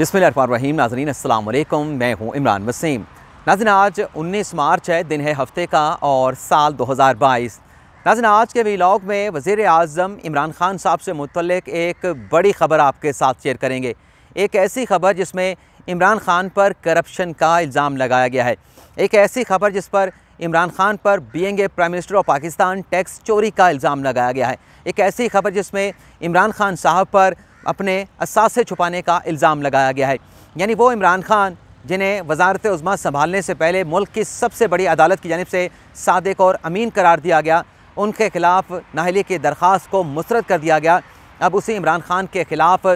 रहीम नाजरीन असलकम मैं हूँ इमरान वसीम नाजिन आज 19 मार्च है दिन है हफ्ते का और साल 2022 नाजिन आज के वीलाग में वज़ी अजम इमरान ख़ान साहब से मुतल एक बड़ी ख़बर आपके साथ शेयर करेंगे एक ऐसी खबर जिसमें इमरान खान पर करप्शन का इल्ज़ाम लगाया गया है एक ऐसी खबर जिस पर इमरान खान पर बीएंगे prime minister of Pakistan tax चोरी का इल्ज़ाम लगाया गया है एक ऐसी खबर जिसमें इमरान खान साहब पर अपने से छुपाने का इल्ज़ाम लगाया गया है यानी वो इमरान खान जिन्हें वजारत उज़मा संभालने से पहले मुल्क की सबसे बड़ी अदालत की जानब से सादक और अमीन करार दिया गया उनके ख़िलाफ़ नाहली की दरख्वास्त को मुस्रद कर दिया गया अब उसी इमरान खान के ख़िलाफ़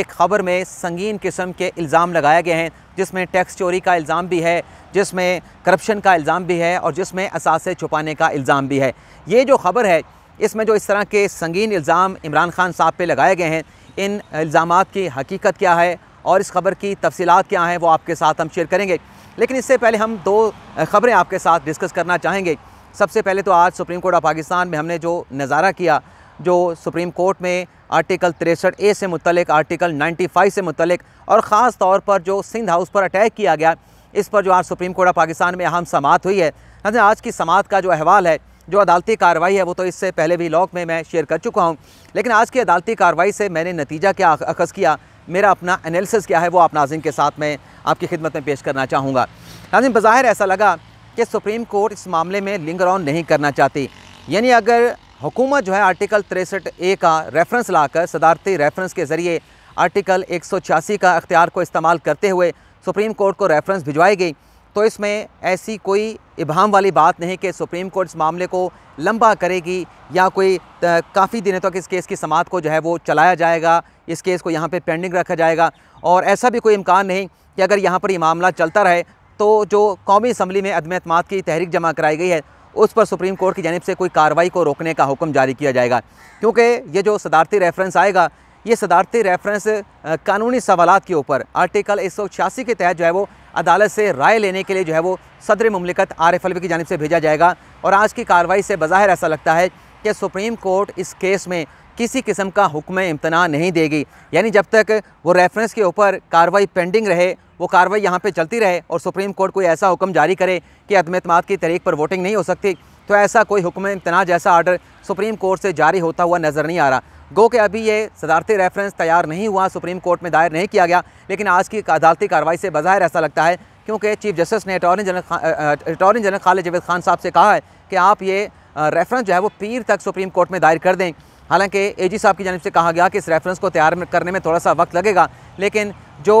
एक ख़बर में संगीन किस्म के इल्ज़ाम लगाए गए हैं जिसमें टैक्स चोरी का इल्ज़ाम भी है जिसमें करप्शन का इल्ज़ाम भी है और जिसमें असासे छुपाने का इल्ज़ाम भी है ये जो ख़बर है इसमें जो इस तरह के संगीन इल्ज़ाम इमरान खान साहब पर लगाए गए हैं इन इल्ज़ाम की हकीकत क्या है और इस खबर की तफसीत क्या हैं वो आपके साथ हम शेयर करेंगे लेकिन इससे पहले हम दो ख़बरें आपके साथ डिस्कस करना चाहेंगे सबसे पहले तो आज सुप्रीम कोर्ट ऑफ पाकिस्तान में हमने जो नज़ारा किया जो सुप्रीम कोर्ट में आर्टिकल तिरसठ ए से मुतलिक आर्टिकल 95 से मुतलिक और ख़ास तौर पर जो सिंध हाउस पर अटैक किया गया इस पर जो आज सुप्रीम कोर्ट ऑफ पाकिस्तान में अहम समात हुई है आज की समात का जो अहवाल है जो अदालती कार्रवाई है वो तो इससे पहले भी लॉक में मैं शेयर कर चुका हूँ लेकिन आज की अदालती कार्रवाई से मैंने नतीजा क्या अखज़ किया मेरा अपना एनालिसिस क्या है वो आप नाजिम के साथ मैं आपकी खिदमत में पेश करना चाहूँगा नाजिम बज़ाहिर ऐसा लगा कि सुप्रीम कोर्ट इस मामले में लिंगर ऑन नहीं करना चाहती यानी अगर हुकूमत जो है आर्टिकल तिरसठ ए का रेफरेंस लाकर सदारती रेफरेंस के ज़रिए आर्टिकल एक का अख्तियार को इस्तेमाल करते हुए सुप्रीम कोर्ट को रेफरेंस भिजवाई गई तो इसमें ऐसी कोई इबाम वाली बात नहीं कि सुप्रीम कोर्ट इस मामले को लंबा करेगी या कोई काफ़ी दिनों तक तो इस केस की समात को जो है वो चलाया जाएगा इस केस को यहाँ पे पेंडिंग रखा जाएगा और ऐसा भी कोई इम्कान नहीं कि अगर यहाँ पर ये यह मामला चलता रहे तो जो कौमी असम्बली में अदम अतमाद की तहरीक जमा कराई गई है उस पर सुप्रीम कोर्ट की जानब से कोई कार्रवाई को रोकने का हुक्म जारी किया जाएगा क्योंकि ये जो सदारती रेफरेंस आएगा ये सदारती रेफरेंस कानूनी सवालत के ऊपर आर्टिकल एक के तहत जो है वो अदालत से राय लेने के लिए जो है वो सदर ममलिकत आर एफ की जानब से भेजा जाएगा और आज की कार्रवाई से बाहर ऐसा लगता है कि सुप्रीम कोर्ट इस केस में किसी किस्म का हुक्म इम्तना नहीं देगी यानी जब तक वो रेफरेंस के ऊपर कार्रवाई पेंडिंग रहे वो कार्रवाई यहाँ पे चलती रहे और सुप्रीम कोर्ट कोई ऐसा हुक्म जारी करे कि अतमाद की तरीक पर वोटिंग नहीं हो सकती तो ऐसा कोई हुक्म इम्तना जैसा आर्डर सुप्रीम कोर्ट से जारी होता हुआ नज़र नहीं आ रहा गो के अभी ये सदारती रेफरेंस तैयार नहीं हुआ सुप्रीम कोर्ट में दायर नहीं किया गया लेकिन आज की अदालती कार्रवाई से बाहर ऐसा लगता है क्योंकि चीफ जस्टिस ने attorney general attorney general Khalid Javed Khan साहब से कहा है कि आप ये रेफरेंस जो है वो पीर तक सुप्रीम कोर्ट में दायर कर दें हालांकि एजी साहब की जानब से कहा गया कि इस रेफरेंस को तैयार करने में थोड़ा सा वक्त लगेगा लेकिन जो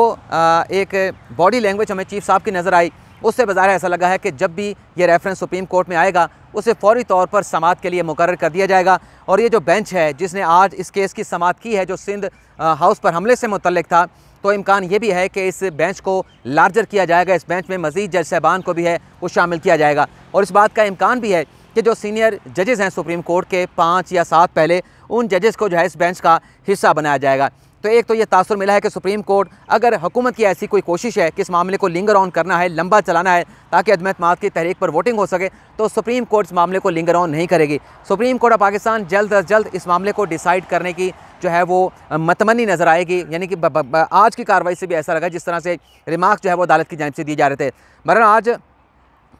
एक बॉडी लैंग्वेज हमें चीफ साहब की नज़र आई उससे बाजार ऐसा लगा है कि जब भी ये रेफरेंस सुप्रीम कोर्ट में आएगा उसे फौरी तौर पर समात के लिए मुकर कर दिया जाएगा और ये जो बेंच है जिसने आज इस केस की समात की है जो सिंध हाउस पर हमले से मुतलक था तो इम्कान ये भी है कि इस बेंच को लार्जर किया जाएगा इस बेंच में मजीद जज साहबान को भी है वो शामिल किया जाएगा और इस बात का इम्कान भी है कि जो सीनियर जजेज़ हैं सुप्रीम कोर्ट के पाँच या सात पहले उन जजेस को जो है इस बेंच का हिस्सा बनाया जाएगा तो एक तो ये तासर मिला है कि सुप्रीम कोर्ट अगर हुकूमत की ऐसी कोई कोशिश है कि इस मामले को लिंगर ऑन करना है लंबा चलाना है ताकि अतमाद की तहरीक पर वोटिंग हो सके तो सुप्रीम कोर्ट इस मामले को लिंगर ऑन नहीं करेगी सुप्रीम कोर्ट ऑफ पाकिस्तान जल्द अज जल्द इस मामले को डिसाइड करने की जो है वो मतमनी नज़र आएगी यानी कि ब, ब, ब, आज की कार्रवाई से भी ऐसा लगा जिस तरह से रिमार्क जो है वो अदालत की जानब से दिए जा रहे थे मगर आज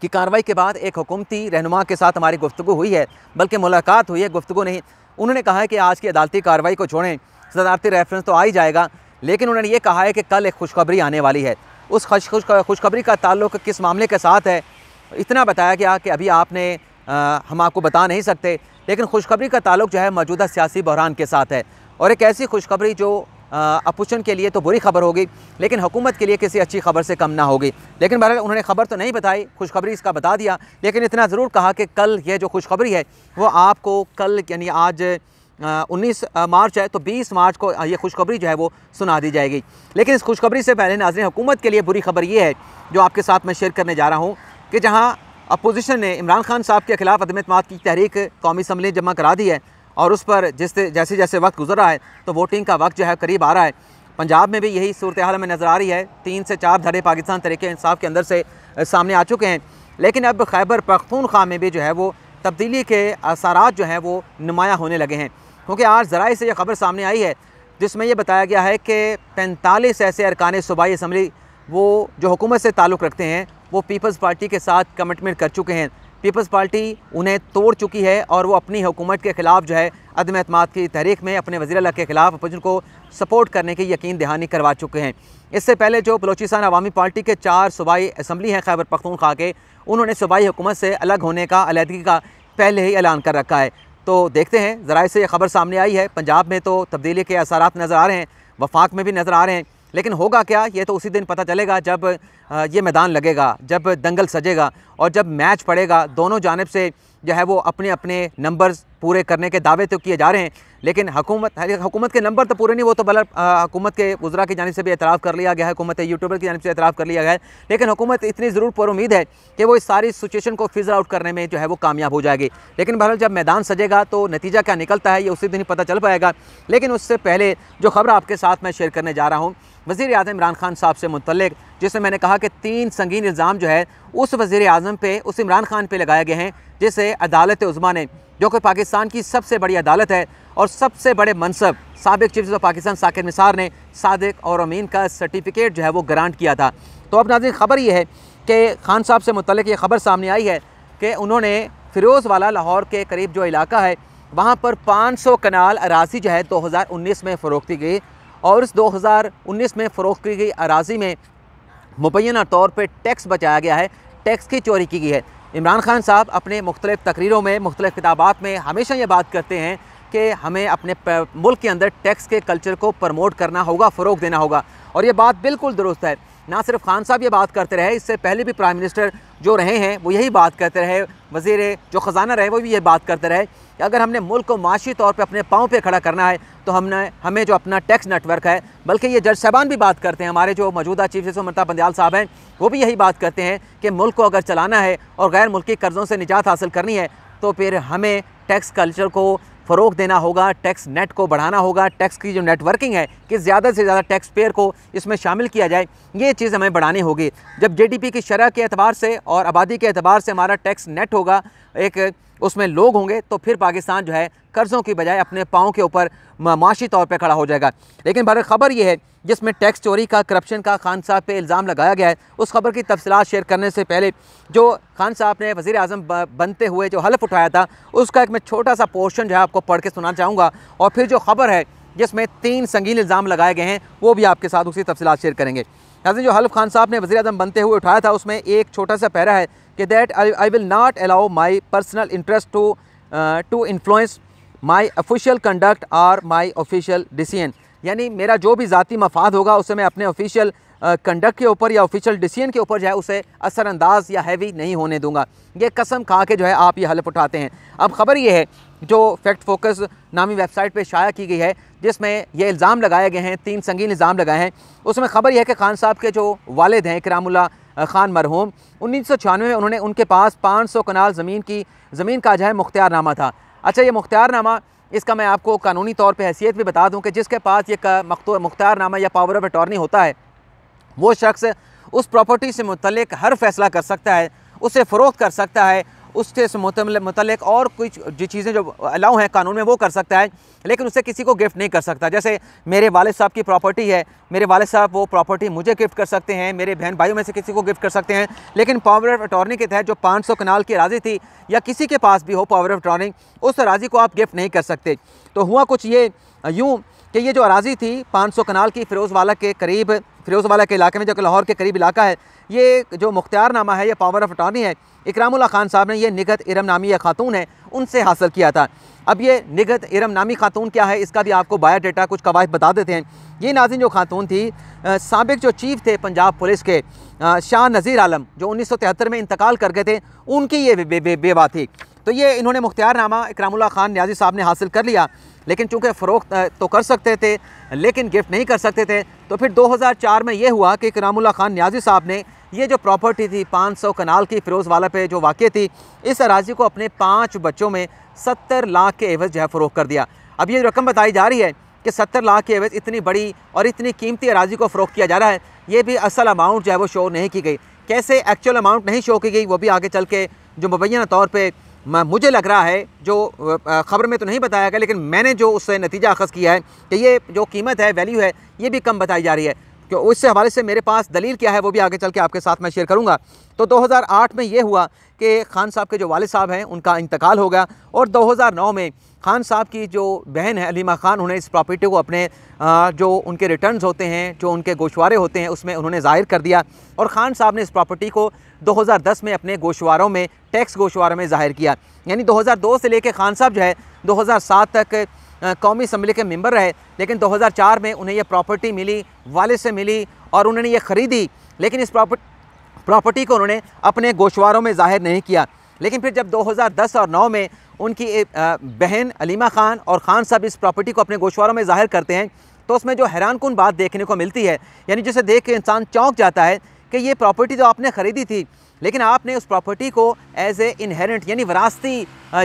की कार्रवाई के बाद एक हुकूमती रहनुमा के साथ हमारी गुफ्तु हुई है बल्कि मुलाकात हुई है गुफ्तु नहीं उन्होंने कहा है कि आज की अदालती कार्रवाई को छोड़ें सदारती रेफरेंस तो आ ही जाएगा लेकिन उन्होंने ये कहा है कि कल एक खुशखबरी आने वाली है उस खुश खुशखबरी का ताल्लुक किस मामले के साथ है इतना बताया गया कि अभी आपने आ, हम आपको बता नहीं सकते लेकिन खुशखबरी का ताल्लुक जो है मौजूदा सियासी बहरान के साथ है और एक ऐसी खुशखबरी जो अपोजिशन के लिए तो बुरी खबर होगी लेकिन हुकूमत के लिए किसी अच्छी खबर से कम ना होगी लेकिन बहरहाल उन्होंने खबर तो नहीं बताई खुशखबरी इसका बता दिया लेकिन इतना ज़रूर कहा कि कल यह जो खुशखबरी है वो आपको कल यानी आज उन्नीस मार्च है तो बीस मार्च को ये खुशखबरी जो है वो सुना दी जाएगी लेकिन इस खुशखबरी से पहले नाजर हुकूमत के लिए बुरी खबर ये है जो आपके साथ मैं शेयर करने जा रहा हूँ कि जहाँ अपोजिशन ने इमरान खान साहब के खिलाफ अदम अतमाद की तहरीक कौमी असम्बली जमा करा दी है और उस पर जिस जैसे जैसे वक्त गुजर रहा है तो वोटिंग का वक्त जो है करीब आ रहा है पंजाब में भी यही सूरत हाल हमें नज़र आ रही है तीन से चार धड़े पाकिस्तान तरीके इंसाफ के अंदर से सामने आ चुके हैं लेकिन अब खैबर पख्तूनख्वा में भी जो है वो तब्दीली के आसारात जो हैं वो नुमाया होने लगे हैं क्योंकि आज ज़रा से यह खबर सामने आई है जिसमें यह बताया गया है कि पैंतालीस ऐसे अरकान सूबाई इसम्बली वो जो हुकूमत से ताल्लुक़ रखते हैं वो पीपल्स पार्टी के साथ कमिटमेंट कर चुके हैं पीपल्स पार्टी उन्हें तोड़ चुकी है और वो अपनी हुकूमत के ख़िलाफ़ जो है अदम अतमाद की तहरीक में अपने वजी अल के ख़िलाफ़ अपोजन को सपोर्ट करने की यकीन दहानी करवा चुके हैं इससे पहले जो बलोचिस्तान अवामी पार्टी के चार सूबाई इसम्बली हैं खैबर खा के उन्होंने सूबाई हुकूमत से अलग होने का अलहदगी का पहले ही ऐलान कर रखा है तो देखते हैं ज़रा से ये खबर सामने आई है पंजाब में तो तब्दीली के असर नज़र आ रहे हैं वफाक में भी नज़र आ रहे हैं लेकिन होगा क्या ये तो उसी दिन पता चलेगा जब ये मैदान लगेगा जब दंगल सजेगा और जब मैच पड़ेगा दोनों जानब से जो है वो अपने अपने नंबर्स पूरे करने के दावे तो किए जा रहे हैं लेकिन हुकूमत हुकूमत के नंबर तो पूरे नहीं वो तो बल हुकूमत के वजरा की जानब से भी एतराफ़ कर लिया गया है हुकूमत यूट्यूबर की जानब से एतराफ़ कर लिया गया है लेकिन हुकूमत इतनी ज़रूर पर उम्मीद है कि वो इस सारी सिचुएशन को फिजर आउट करने में जो है वो कामयाब हो जाएगी लेकिन बहरहाल जब मैदान सजेगा तो नतीजा क्या निकलता है ये उसी दिन ही पता चल पाएगा लेकिन उससे पहले जो खबर आपके साथ मैं शेयर करने जा रहा हूँ वज़ी अजम इमरान खान साहब से मुतलक जिसमें मैंने कहा कि तीन संगीन इल्ज़ाम जो है उस वज़ी अजम पर उस इमरान खान पर लगाए गए हैं जिसे अदालत उस्मा ने जो कि पाकिस्तान की सबसे बड़ी अदालत है और सबसे बड़े मनसब सबक चीफ ऑफ पाकिस्तान साकिर निसार ने सदक और अमीन का सर्टिफिकेट जो है वो ग्रांट किया था तो अब नाजी ख़बर ये है कि खान साहब से मुतलक ये ख़बर सामने आई है कि उन्होंने फ़िरोज़ वाला लाहौर के करीब जो इलाका है वहाँ पर 500 कनाल अरासी जो है 2019 में फ़रोख्ती गई और इस 2019 में फ़रोख की गई अराजी में मुबैना तौर पर टैक्स बचाया गया है टैक्स की चोरी की गई है इमरान खान साहब अपने मुख्तलिफ़ तकरीरों में मुख्तलिफ़ किताबात में हमेशा ये बात करते हैं कि हमें अपने मुल्क के अंदर टैक्स के कल्चर को प्रमोट करना होगा फ़रोग देना होगा और ये बात बिल्कुल दुरुस्त है ना सिर्फ खान साहब ये बात करते रहे इससे पहले भी प्राइम मिनिस्टर जो रहे हैं वो यही बात करते रहे वजीर जो ख़जाना रहे वो भी ये बात करते रहे कि अगर हमने मुल्क को माशी तौर पर अपने पाँव पर खड़ा करना है तो हमने हमें जो अपना टैक्स नेटवर्क है बल्कि ये जज साहबान भी बात करते हैं हमारे जो मौजूदा चीफ जस्टिस ममता बंदयाल साहब हैं वो भी यही बात करते हैं कि मुल्क को अगर चलाना है और गैर मुल्की कर्ज़ों से निजात हासिल करनी है तो फिर हमें टैक्स कल्चर को फ़रोग देना होगा टैक्स नेट को बढ़ाना होगा टैक्स की जो नेटवर्किंग है कि ज़्यादा से ज़्यादा टैक्स पेयर को इसमें शामिल किया जाए ये चीज़ हमें बढ़ानी होगी जब जे की शरह के अतबार से और आबादी के अतबार से हमारा टैक्स नेट होगा एक उसमें लोग होंगे तो फिर पाकिस्तान जो है कर्ज़ों की बजाय अपने पाँव के ऊपर माशी तौर पर खड़ा हो जाएगा लेकिन बहर खबर यह है जिसमें टैक्स चोरी का करप्शन का खान साहब पे इल्ज़ाम लगाया गया है उस खबर की तफसलत शेयर करने से पहले जो खान साहब ने वज़ी अजम बनते हुए जो हलफ उठाया था उसका एक मैं छोटा सा पोर्शन जो है आपको पढ़ के सुनाना चाहूँगा और फिर जो खबर है जिसमें तीन संगीन इल्ज़ाम लगाए गए हैं वो भी आपके साथ उसी तफसलत शेयर करेंगे जो हल्फ खान साहब ने वजी अजम बनते हुए उठाया था उसमें एक छोटा सा पैरा है कि that I I will not allow my personal interest to to influence my official conduct और माई ऑफिशियल डिसीजन यानी मेरा जो भी ज़ाती मफाद होगा उसे मैं अपने ऑफिशियल कंडक्ट के ऊपर या ऑफिशियल डिसीजन के ऊपर जो है उसे असरअंदाज या हैवी नहीं होने दूंगा ये कसम खा के जो है आप ये हलफ उठाते हैं अब ख़बर ये है जो फैक्ट फोकस नामी वेबसाइट पे शाया की गई है जिसमें ये इल्ज़ाम लगाए गए हैं तीन संगीन इल्ज़ाम लगाए हैं उसमें ख़बर यह है कि खान साहब के जो वालद हैं करामुल्ला ख़ान मरहूम उन्नीस में उन्होंने उनके पास पाँच कनाल ज़मीन की ज़मीन का जो है मुख्तियारनामा था अच्छा ये मुख्तियारनामा इसका मैं आपको कानूनी तौर पर हैसियत भी बता दूँ कि जिसके पास ये मुख्तारनामा या पावर ऑफ अटॉर्नी होता है वो शख्स उस प्रॉपर्टी से मुतलक हर फैसला कर सकता है उसे फ़रोख्त कर सकता है उससे मतलब और कुछ जो चीज़ें जो अलाउ हैं कानून में वो कर सकता है लेकिन उसे किसी को गिफ्ट नहीं कर सकता जैसे मेरे वाले साहब की प्रॉपर्टी है मेरे वाले साहब वो प्रॉपर्टी मुझे गिफ्ट कर सकते हैं मेरे बहन भाइयों में से किसी को गिफ्ट कर सकते हैं लेकिन पावर ऑफ अटॉर्नी के तहत जो 500 कनाल की राजी थी या किसी के पास भी हो पावर ऑफ अटॉर्नी उस राजी को आप गिफ्ट नहीं कर सकते तो हुआ कुछ ये यूँ कि ये जो अराजी थी सौ कनाल की फ़िरोज़ वाला के करीब फिरोजवाला के इलाके में जो कि लाहौर के करीब इलाका है ये जो नामा है ये पावर ऑफ अटॉर्नी है इकरामुल्ला खान साहब ने यह निगत इरम नामी यह खातून है उनसे हासिल किया था अब ये निगत इरम नामी खातून क्या है इसका भी आपको बायो डेटा कुछ कवायद बता देते हैं ये नाजिन जो खातून थी सबक जो चीफ थे पंजाब पुलिस के शाह नज़ीर आलम जो उन्नीस सौ तिहत्तर में इंतकाल कर गए थे उनकी ये बेवा थी तो ये इन्होंने नामा इकरामुल्ला खान न्याजी साहब ने हासिल कर लिया लेकिन चूँकि फ़रोख्त तो कर सकते थे लेकिन गिफ्ट नहीं कर सकते थे तो फिर 2004 में ये हुआ कि करामुल्ला खान न्याजी साहब ने ये जो प्रॉपर्टी थी 500 कनाल की फ़िरोज़ वाला पे जो वाक़ थी इस अराजी को अपने पाँच बच्चों में सत्तर लाख के एवज़ जो है फ़रोख कर दिया अब ये रकम बताई जा रही है कि सत्तर लाख के एवज़ इतनी बड़ी और इतनी कीमती अराजी को फ़रोख किया जा रहा है ये भी असल अमाउंट जो है वो शो नहीं की गई कैसे एक्चुअल अमाउंट नहीं शो की गई वो भी आगे चल के जो मुबैना तौर पर मुझे लग रहा है जो ख़बर में तो नहीं बताया गया लेकिन मैंने जो उससे नतीजा अखज़ किया है कि ये जो कीमत है वैल्यू है ये भी कम बताई जा रही है क्यों उससे हवाले से मेरे पास दलील क्या है वो भी आगे चल के आपके साथ मैं शेयर करूँगा तो 2008 में ये हुआ कि खान साहब के जो वाले साहब हैं उनका इंतकाल हो गया और 2009 में खान साहब की जो बहन है अलीमा ख़ान उन्हें इस प्रॉपर्टी को अपने जो उनके रिटर्न्स होते हैं जो उनके गोशवारे होते हैं उसमें उन्होंने ज़ाहिर कर दिया और ख़ान साहब ने इस प्रॉपर्टी को 2010 में अपने गोशवारों में टैक्स गोशवारों में ज़ाहिर किया यानी 2002 से लेकर ख़ान साहब जो है 2007 तक कौमी असम्बली के मेंबर रहे लेकिन 2004 में उन्हें यह प्रॉपर्टी मिली वाले से मिली और उन्होंने ये ख़रीदी लेकिन इस प्रॉपर्टी को उन्होंने अपने गोशवारों में ज़ाहिर नहीं किया लेकिन फिर जब 2010 और 9 में उनकी बहन अलीमा ख़ान और ख़ान साहब इस प्रॉपर्टी को अपने गोशवारों में ज़ाहिर करते हैं तो उसमें जो हैरान कन बात देखने को मिलती है यानी जिसे देख के इंसान चौंक जाता है कि ये प्रॉपर्टी तो आपने ख़रीदी थी लेकिन आपने उस प्रॉपर्टी को एज ए इनहेरेंट यानी वरासती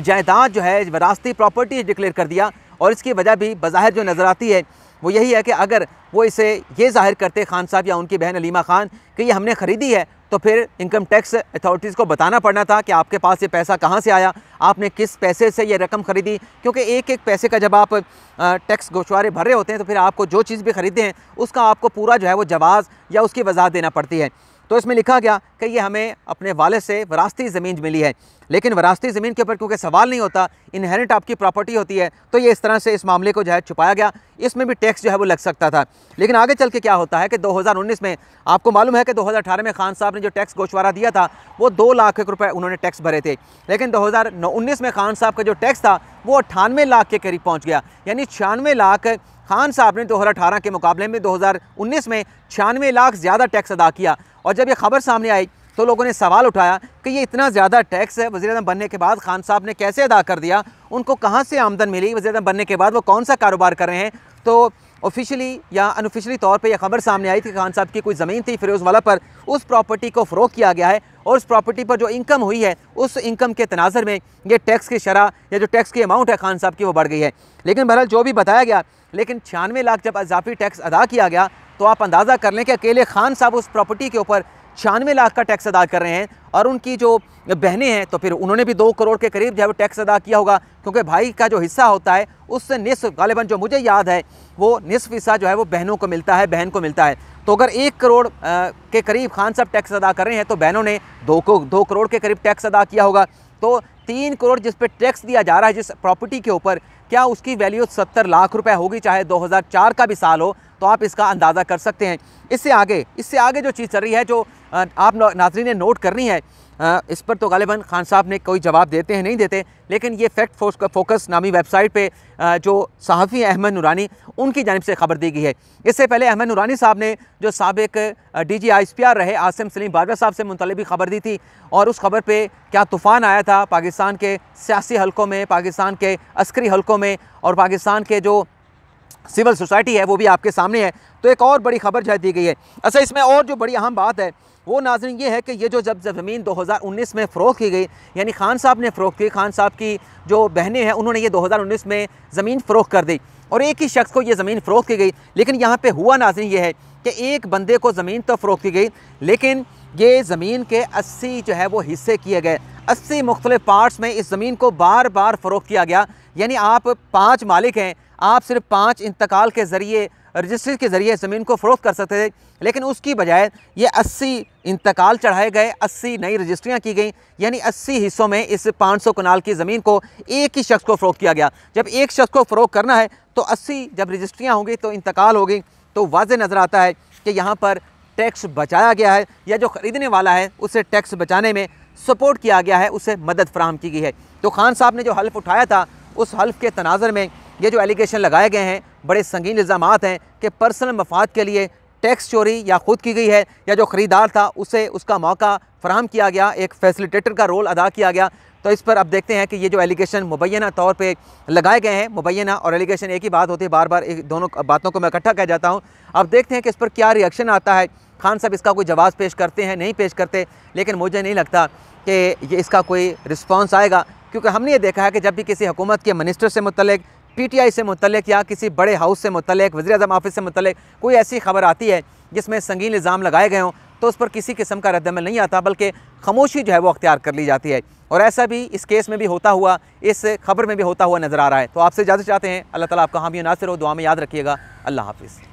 जायदाद जो है वरासती प्रॉपर्टी डिक्लेयर कर दिया और इसकी वजह भी बज़ाहिर जो नज़र आती है वो यही है कि अगर वो इसे ये जाहिर करते खान साहब या उनकी बहन अलीमा खान कि ये हमने ख़रीदी है तो फिर इनकम टैक्स अथॉरिटीज़ को बताना पड़ना था कि आपके पास ये पैसा कहाँ से आया आपने किस पैसे से ये रकम ख़रीदी क्योंकि एक एक पैसे का जब आप टैक्स गोशवारे भर रहे होते हैं तो फिर आपको जो चीज़ भी ख़रीदें उसका आपको पूरा जो है वो जवाब या उसकी वजह देना पड़ती है तो इसमें लिखा गया कि ये हमें अपने वाले से वरास्ती ज़मीन मिली है लेकिन वरास्ती ज़मीन के ऊपर क्योंकि सवाल नहीं होता इनहेरिट आपकी प्रॉपर्टी होती है तो ये इस तरह से इस मामले को जो है छुपाया गया इसमें भी टैक्स जो है वो लग सकता था लेकिन आगे चल के क्या होता है कि 2019 में आपको मालूम है कि 2018 में खान साहब ने जो टैक्स गोशवारा दिया था वो दो लाख रुपये उन्होंने टैक्स भरे थे लेकिन दो में खान साहब का जो टैक्स था वो अट्ठानवे लाख के करीब पहुँच गया यानी छियानवे लाख खान साहब ने अठारह के मुकाबले में 2019 में छियानवे लाख ज़्यादा टैक्स अदा किया और जब ये खबर सामने आई तो लोगों ने सवाल उठाया कि ये इतना ज़्यादा टैक्स है वजी अजम बनने के बाद खान साहब ने कैसे अदा कर दिया उनको कहाँ से आमदन मिली वजी अजम बनने के बाद वो कौन सा कारोबार कर रहे हैं तो ऑफिशियली या अनऑफिशियली तौर पे यह खबर सामने आई थी कि खान साहब की कोई ज़मीन थी फिरोज़ वाला पर उस प्रॉपर्टी को फ़रोख किया गया है और उस प्रॉपर्टी पर जो इनकम हुई है उस इनकम के तनाजर में ये टैक्स की शरह या जो टैक्स की अमाउंट है खान साहब की वो बढ़ गई है लेकिन बहरहाल जो भी बताया गया लेकिन छियानवे लाख जब अजाफी टैक्स अदा किया गया तो आप अंदाज़ा कर लें कि अकेले खान साहब उस प्रॉपर्टी के ऊपर छियानवे लाख का टैक्स अदा कर रहे हैं और उनकी जो बहनें हैं तो फिर उन्होंने भी दो करोड़ के करीब जो है वो टैक्स अदा किया होगा क्योंकि भाई का जो हिस्सा होता है उससे निसफ गालिबा जो मुझे याद है वो निसफ हिस्सा जो है वो बहनों को मिलता है बहन को मिलता है तो अगर एक करोड़ आ, के करीब खान साहब टैक्स अदा कर रहे हैं तो बहनों ने दो को दो करोड़ के करीब टैक्स अदा किया होगा तो तीन करोड़ जिस टैक्स दिया जा रहा है जिस प्रॉपर्टी के ऊपर क्या उसकी वैल्यू सत्तर लाख रुपए होगी चाहे 2004 का भी साल हो तो आप इसका अंदाज़ा कर सकते हैं इससे आगे इससे आगे जो चीज़ चल रही है जो आप नाजरी ने नोट करनी है इस पर तो गालिबा खान साहब ने कोई जवाब देते हैं नहीं देते लेकिन ये फैक्ट फोकस नामी वेबसाइट पर जो सहाफ़ी अहमद नूरानी उनकी जानब से खबर दी गई है इससे पहले अहमद नूरानी साहब ने जो सबक D G I S P R रहे आसिम सलीम बाजवा साहब से मुतल भी खबर दी थी और उस खबर पर क्या तूफ़ान आया था पाकिस्तान के सियासी हलकों में पाकिस्तान के अस्करी हलकों में और पाकिस्तान के जो सिविल सोसाइटी है वो भी आपके सामने है तो एक और बड़ी खबर जो दी गई है अच्छा इसमें और जो बड़ी अहम बात है वो नाजरन ये है कि ये जो जब जब ज़मीन 2019 में फ़रोख की गई यानी खान साहब ने फ़रोख की खान साहब की जो बहनें हैं उन्होंने ये 2019 में ज़मीन फ़रोख कर दी और एक ही शख्स को ये ज़मीन फ़रोख की गई लेकिन यहाँ पे हुआ नाजरन ये है कि एक बंदे को ज़मीन तो फ़रोख की गई लेकिन ये ज़मीन के अस्सी जो है वो हिस्से किए गए अस्सी मुख्तलिफ पार्ट्स में इस ज़मीन को बार बार फ़रोख किया गया यानी आप पाँच मालिक हैं आप सिर्फ पाँच इंतकाल के ज़रिए रजिस्ट्री के ज़रिए ज़मीन को फ़रोख्त कर सकते थे लेकिन उसकी बजाय ये अस्सी इंतकाल चढ़ाए गए अस्सी नई रजिस्ट्रियाँ की गई यानी अस्सी हिस्सों में इस पाँच सौ कनाल की ज़मीन को एक ही शख्स को फ़रोख्त किया गया जब एक शख्स को फ़रोख करना है तो अस्सी जब रजिस्ट्रियाँ होंगी तो इंतकाल होगी तो वाज नज़र आता है कि यहाँ पर टैक्स बचाया गया है या जो ख़रीदने वाला है उसे टैक्स बचाने में सपोर्ट किया गया है उसे मदद फ्राहम की गई है तो खान साहब ने जो हल्फ उठाया था उस हल्फ के तनाजर में ये जो एलिगेशन लगाए गए हैं बड़े संगीन इल्ज़ाम हैं कि पर्सनल मफाद के लिए टैक्स चोरी या ख़ुद की गई है या जो ख़रीदार था उसे उसका मौका फ्राहम किया गया एक फैसिलिटेटर का रोल अदा किया गया तो इस पर अब देखते हैं कि ये जो एलिगेशन मुबैना तौर पे लगाए गए हैं मुबैना और एलिगेशन एक ही बात होती है बार बार एक दोनों बातों को मैं इकट्ठा कह जाता हूँ अब देखते हैं कि इस पर क्या रिएक्शन आता है खान साहब इसका कोई जवाब पेश करते हैं नहीं पेश करते लेकिन मुझे नहीं लगता कि ये इसका कोई रिस्पॉन्स आएगा क्योंकि हमने ये देखा है कि जब भी किसी हुकूमत के मिनिस्टर से मुतलक पीटीआई से मुतलक या किसी बड़े हाउस से मुतलक वजी अजम ऑफिस से मुतलक कोई ऐसी खबर आती है जिसमें संगीन इल्ज़ाम लगाए गए हों तो उस पर किसी किस्म का रद्दमल नहीं आता बल्कि खामोशी जो है वो अख्तियार कर ली जाती है और ऐसा भी इस केस में भी होता हुआ इस खबर में भी होता हुआ नज़र आ रहा है तो आपसे इजाज़त चाहते हैं अल्लाह ताला आपका हामी नासिर हो दुआ में याद रखिएगा अल्लाह हाफिज़